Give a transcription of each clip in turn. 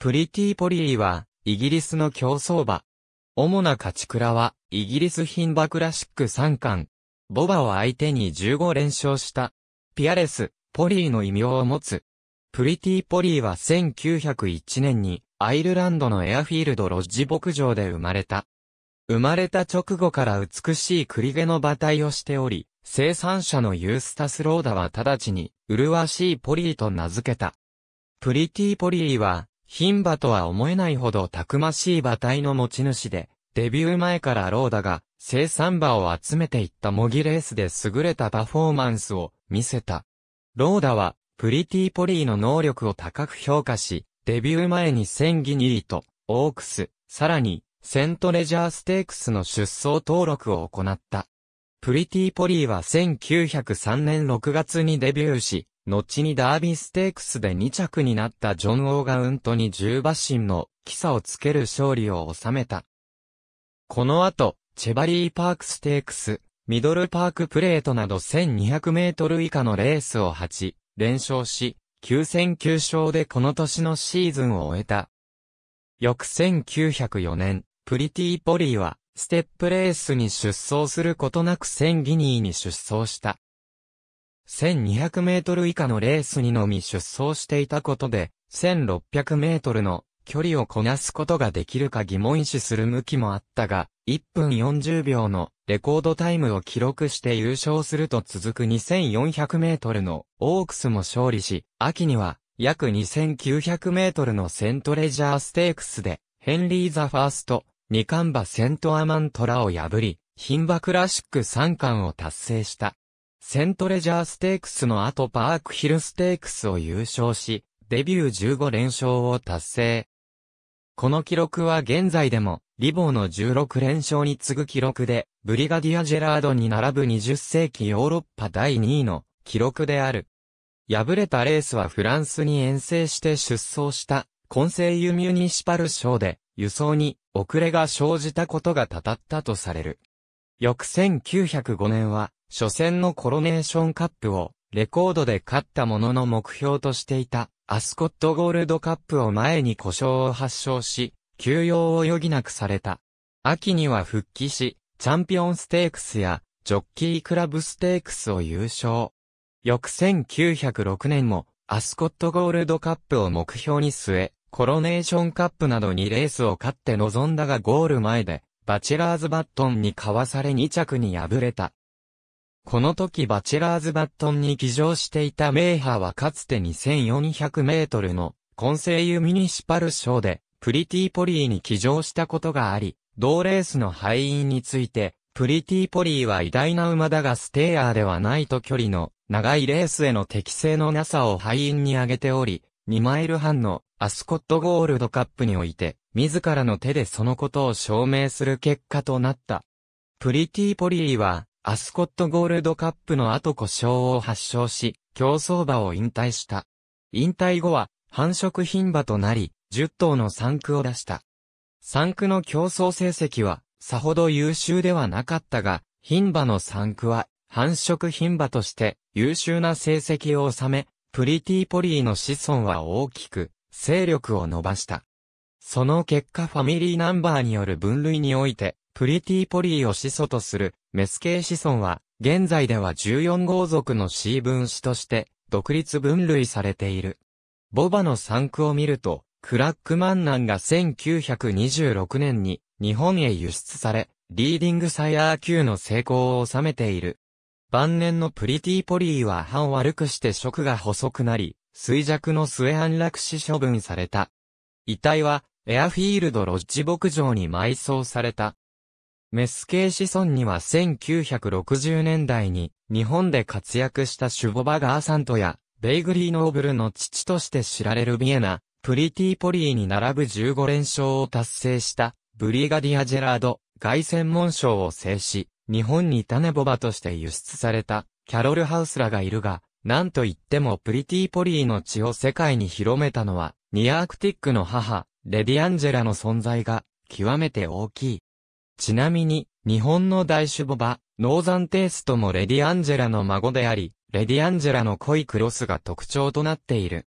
プリティポリーは、イギリスの競走馬。主な勝ち倉は、イギリス品馬クラシック3冠。ボバを相手に15連勝した。ピアレス、ポリーの異名を持つ。プリティポリーは1901年に、アイルランドのエアフィールドロッジ牧場で生まれた。生まれた直後から美しい栗毛の馬体をしており、生産者のユースタス・ローダは直ちに、麗しいポリーと名付けた。プリティポリーは、貧馬とは思えないほどたくましい馬体の持ち主で、デビュー前からローダが生産馬を集めていった模擬レースで優れたパフォーマンスを見せた。ローダは、プリティポリーの能力を高く評価し、デビュー前に千ギニリと、オークス、さらに、セントレジャーステークスの出走登録を行った。プリティポリーは1903年6月にデビューし、後にダービーステークスで2着になったジョン・オーガウントに10馬身のキサをつける勝利を収めた。この後、チェバリーパークステークス、ミドルパークプレートなど1200メートル以下のレースを8連勝し、9戦9勝でこの年のシーズンを終えた。翌1904年、プリティポリーは、ステップレースに出走することなく1000ギニーに出走した。1200メートル以下のレースにのみ出走していたことで、1600メートルの距離をこなすことができるか疑問視する向きもあったが、1分40秒のレコードタイムを記録して優勝すると続く2400メートルのオークスも勝利し、秋には約2900メートルのセントレジャーステークスで、ヘンリー・ザ・ファースト、ニカンバ・セントアマントラを破り、牝馬クラシック3冠を達成した。セントレジャーステークスの後パークヒルステークスを優勝し、デビュー15連勝を達成。この記録は現在でも、リボーの16連勝に次ぐ記録で、ブリガディア・ジェラードに並ぶ20世紀ヨーロッパ第2位の記録である。敗れたレースはフランスに遠征して出走した、コンセイユ・ミュニシパル賞で、輸送に遅れが生じたことがたたったとされる。翌1905年は、初戦のコロネーションカップをレコードで勝ったものの目標としていたアスコットゴールドカップを前に故障を発症し、休養を余儀なくされた。秋には復帰し、チャンピオンステークスやジョッキークラブステークスを優勝。翌1906年もアスコットゴールドカップを目標に据え、コロネーションカップなどにレースを勝って臨んだがゴール前で、バチェラーズバットンにかわされ2着に敗れた。この時バチェラーズバットンに騎乗していたメーハーはかつて2400メートルの混成ユミニシパル賞でプリティポリーに騎乗したことがあり、同レースの敗因について、プリティポリーは偉大な馬だがステイヤーではないと距離の長いレースへの適性のなさを敗因に挙げており、2マイル半のアスコットゴールドカップにおいて、自らの手でそのことを証明する結果となった。プリティポリーは、アスコットゴールドカップの後故障を発症し、競走馬を引退した。引退後は、繁殖牝馬となり、10頭の産区を出した。産区の競争成績は、さほど優秀ではなかったが、牝馬の産区は、繁殖牝馬として優秀な成績を収め、プリティポリーの子孫は大きく、勢力を伸ばした。その結果ファミリーナンバーによる分類において、プリティポリーを始祖とするメス系子孫は、現在では14号族の C 分子として、独立分類されている。ボバの産区を見ると、クラックマンナンが1926年に日本へ輸出され、リーディングサイヤー級の成功を収めている。晩年のプリティポリーは歯を悪くして食が細くなり、衰弱の末安楽死処分された。遺体は、エアフィールドロッジ牧場に埋葬された。メス系子孫には1960年代に日本で活躍したシュボバガーサントやベイグリーノーブルの父として知られるビエナ、プリティポリーに並ぶ15連勝を達成したブリガディア・ジェラード、外専門賞を制し、日本に種ボバとして輸出されたキャロル・ハウスらがいるが、なんといってもプリティポリーの血を世界に広めたのは、ニアアクティックの母、レディアンジェラの存在が極めて大きい。ちなみに、日本の大守母場ノーザンテイストもレディアンジェラの孫であり、レディアンジェラの濃いクロスが特徴となっている。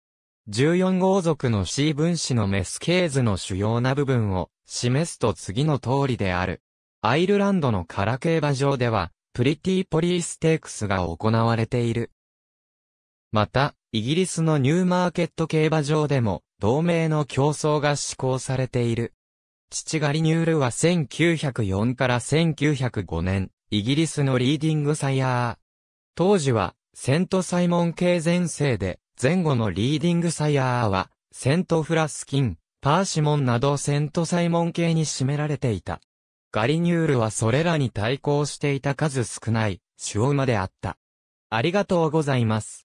14号族の C 分子のメスケーズの主要な部分を示すと次の通りである。アイルランドのカラ競馬場では、プリティポリーステークスが行われている。また、イギリスのニューマーケット競馬場でも、同盟の競争が施行されている。父がリニュールは1904から1905年、イギリスのリーディングサイヤー。当時は、セントサイモン系前世で、前後のリーディングサイヤーは、セントフラスキン、パーシモンなどセントサイモン系に占められていた。ガリニュールはそれらに対抗していた数少ない、王馬であった。ありがとうございます。